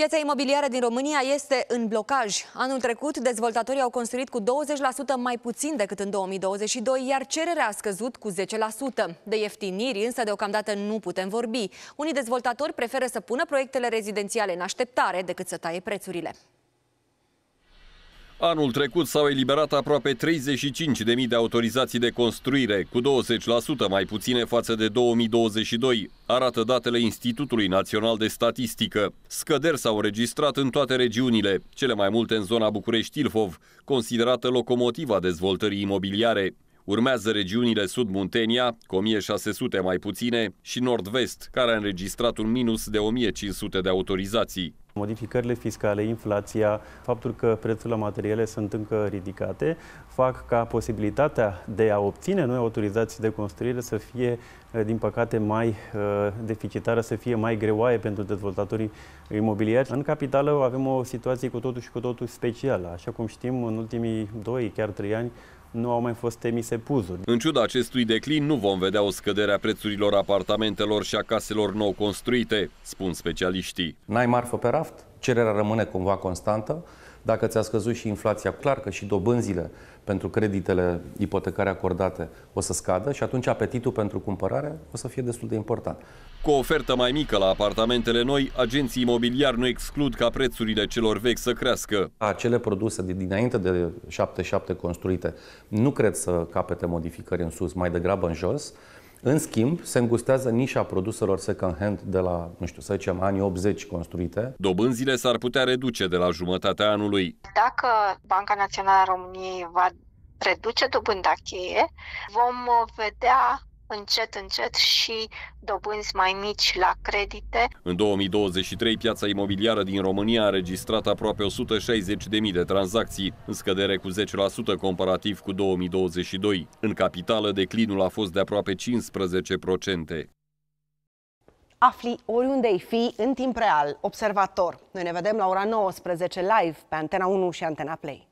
Piața imobiliară din România este în blocaj. Anul trecut, dezvoltatorii au construit cu 20% mai puțin decât în 2022, iar cererea a scăzut cu 10%. De ieftiniri, însă, deocamdată nu putem vorbi. Unii dezvoltatori preferă să pună proiectele rezidențiale în așteptare decât să taie prețurile. Anul trecut s-au eliberat aproape 35.000 de autorizații de construire, cu 20% mai puține față de 2022, arată datele Institutului Național de Statistică. Scăderi s-au înregistrat în toate regiunile, cele mai multe în zona București-Ilfov, considerată locomotiva dezvoltării imobiliare. Urmează regiunile Sud-Muntenia, cu 1600 mai puține, și Nord-Vest, care a înregistrat un minus de 1500 de autorizații. Modificările fiscale, inflația, faptul că prețurile materiale sunt încă ridicate, fac ca posibilitatea de a obține noi autorizații de construire să fie, eh, din păcate, mai eh, deficitară, să fie mai greoaie pentru dezvoltatorii imobiliari. În capitală avem o situație cu totul și cu totul specială. Așa cum știm, în ultimii 2, chiar 3 ani, nu au mai fost emise puzuri. În ciuda acestui declin, nu vom vedea o scădere a prețurilor apartamentelor și a caselor nou construite, spun specialiștii. N-ai marfă pe raft, cererea rămâne cumva constantă, dacă ți-a scăzut și inflația, clar că și dobânzile pentru creditele ipotecare acordate o să scadă și atunci apetitul pentru cumpărare o să fie destul de important. Cu o ofertă mai mică la apartamentele noi, agenții imobiliari nu exclud ca prețurile celor vechi să crească. Acele produse de dinainte de 7-7 construite nu cred să capete modificări în sus, mai degrabă în jos. În schimb, se îngustează nișa produselor second-hand de la, nu știu, să zicem, anii 80 construite. Dobânzile s-ar putea reduce de la jumătatea anului. Dacă Banca Națională a României va reduce dobânda cheie, vom vedea încet, încet și dobânzi mai mici la credite. În 2023, piața imobiliară din România a înregistrat aproape 160.000 de tranzacții, în scădere cu 10% comparativ cu 2022. În capitală, declinul a fost de aproape 15%. Afli oriunde ai fi în timp real, observator. Noi ne vedem la ora 19 live pe Antena 1 și Antena Play.